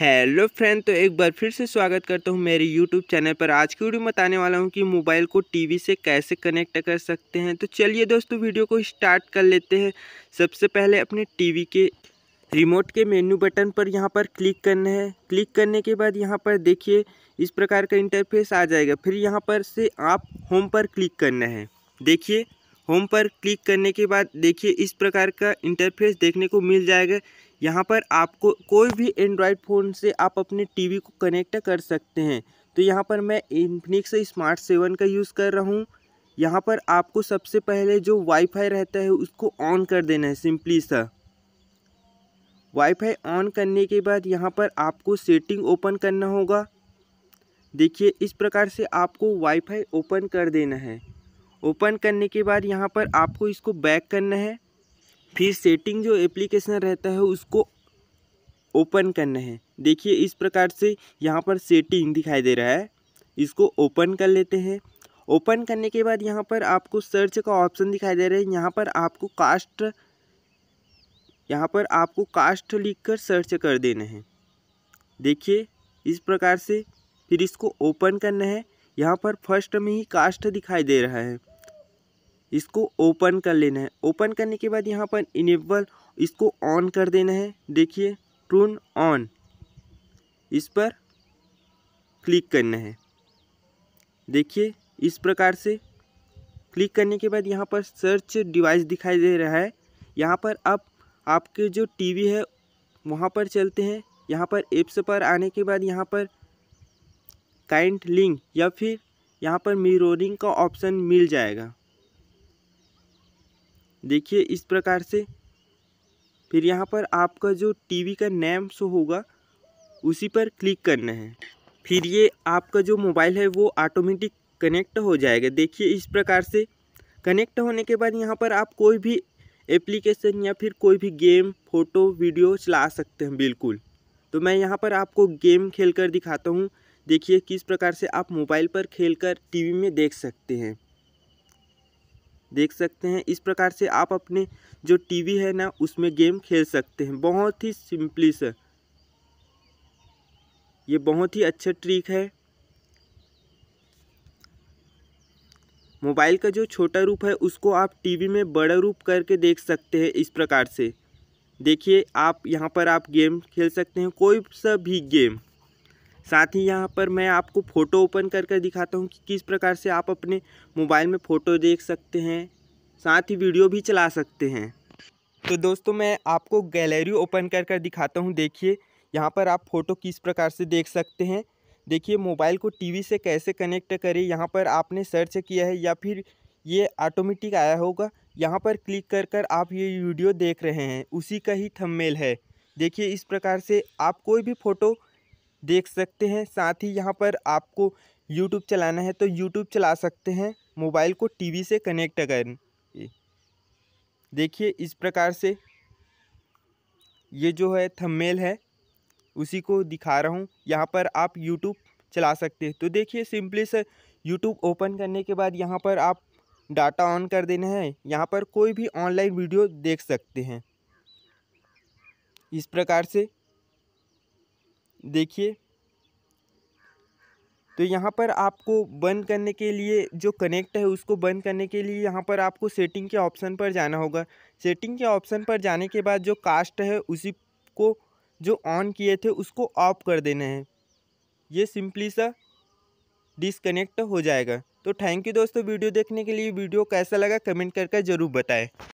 hello friend तो एक बार फिर से स्वागत करता हूँ मेरे यूट्यूब चैनल पर आज की वीडियो में बताने वाला हूँ कि मोबाइल को टीवी से कैसे कनेक्ट कर सकते हैं तो चलिए दोस्तों वीडियो को स्टार्ट कर लेते हैं सबसे पहले अपने टीवी के रिमोट के मेन्यू बटन पर यहाँ पर क्लिक करना है क्लिक करने के बाद यहाँ पर देखिए इस प्रकार का इंटरफेस आ जाएगा फिर यहाँ पर से आप होम पर क्लिक करना है देखिए होम पर क्लिक करने के बाद देखिए इस प्रकार का इंटरफेस देखने को मिल जाएगा यहाँ पर आपको कोई भी एंड्रॉयड फ़ोन से आप अपने टीवी को कनेक्ट कर सकते हैं तो यहाँ पर मैं इन्फिनिक्स स्मार्ट सेवन का यूज़ कर रहा हूँ यहाँ पर आपको सबसे पहले जो वाईफाई रहता है उसको ऑन कर देना है सिंपली सा वाईफाई ऑन करने के बाद यहाँ पर आपको सेटिंग ओपन करना होगा देखिए इस प्रकार से आपको वाईफाई ओपन कर देना है ओपन करने के बाद यहाँ पर आपको इसको बैक करना है फिर सेटिंग जो एप्लीकेशन रहता है उसको ओपन करना है देखिए इस प्रकार से यहाँ पर सेटिंग दिखाई दे रहा है इसको ओपन कर लेते हैं ओपन करने के बाद यहाँ पर आपको सर्च का ऑप्शन दिखाई दे रहा है यहाँ पर आपको कास्ट यहाँ पर आपको कास्ट लिखकर सर्च कर देना है देखिए इस प्रकार से फिर इसको ओपन करना है यहाँ पर फर्स्ट में ही कास्ट दिखाई दे रहा है इसको ओपन कर लेना है ओपन करने के बाद यहाँ पर इनेबल इसको ऑन कर देना है देखिए टून ऑन इस पर क्लिक करना है देखिए इस प्रकार से क्लिक करने के बाद यहाँ पर सर्च डिवाइस दिखाई दे रहा है यहाँ पर आप आपके जो टीवी है वहाँ पर चलते हैं यहाँ पर एप्स पर आने के बाद यहाँ पर काइंट लिंक या फिर यहाँ पर मिरोरिंग का ऑप्शन मिल जाएगा देखिए इस प्रकार से फिर यहाँ पर आपका जो टीवी का नेम शो होगा उसी पर क्लिक करना है फिर ये आपका जो मोबाइल है वो ऑटोमेटिक कनेक्ट हो जाएगा देखिए इस प्रकार से कनेक्ट होने के बाद यहाँ पर आप कोई भी एप्लीकेशन या फिर कोई भी गेम फ़ोटो वीडियो चला सकते हैं बिल्कुल तो मैं यहाँ पर आपको गेम खेल कर दिखाता हूँ देखिए किस प्रकार से आप मोबाइल पर खेल कर टी में देख सकते हैं देख सकते हैं इस प्रकार से आप अपने जो टीवी है ना उसमें गेम खेल सकते हैं बहुत ही सिंपली से ये बहुत ही अच्छा ट्रिक है मोबाइल का जो छोटा रूप है उसको आप टीवी में बड़ा रूप करके देख सकते हैं इस प्रकार से देखिए आप यहाँ पर आप गेम खेल सकते हैं कोई सा भी गेम साथ ही यहाँ पर मैं आपको फ़ोटो ओपन कर कर दिखाता हूँ कि किस प्रकार से आप अपने मोबाइल में फ़ोटो देख सकते हैं साथ ही वीडियो भी चला सकते हैं तो दोस्तों मैं आपको गैलरी ओपन कर कर दिखाता हूँ देखिए यहाँ पर आप फ़ोटो किस प्रकार से देख सकते हैं देखिए मोबाइल को टीवी से कैसे कनेक्ट करें यहाँ पर आपने सर्च किया है या फिर ये ऑटोमेटिक आया होगा यहाँ पर क्लिक कर कर आप ये वीडियो देख रहे हैं उसी का ही थंबनेल है देखिए इस प्रकार से आप कोई भी फ़ोटो देख सकते हैं साथ ही यहाँ पर आपको यूट्यूब चलाना है तो यूट्यूब चला सकते हैं मोबाइल को टीवी से कनेक्ट कर देखिए इस प्रकार से ये जो है थंबनेल है उसी को दिखा रहा हूँ यहाँ पर आप यूट्यूब चला सकते हैं तो देखिए सिंपली से यूट्यूब ओपन करने के बाद यहाँ पर आप डाटा ऑन कर देना है यहाँ पर कोई भी ऑनलाइन वीडियो देख सकते हैं इस प्रकार से देखिए तो यहाँ पर आपको बंद करने के लिए जो कनेक्ट है उसको बंद करने के लिए यहाँ पर आपको सेटिंग के ऑप्शन पर जाना होगा सेटिंग के ऑप्शन पर जाने के बाद जो कास्ट है उसी को जो ऑन किए थे उसको ऑफ कर देना है ये सिंपली सा डिसकनेक्ट हो जाएगा तो थैंक यू दोस्तों वीडियो देखने के लिए वीडियो कैसा लगा कमेंट करके ज़रूर बताएं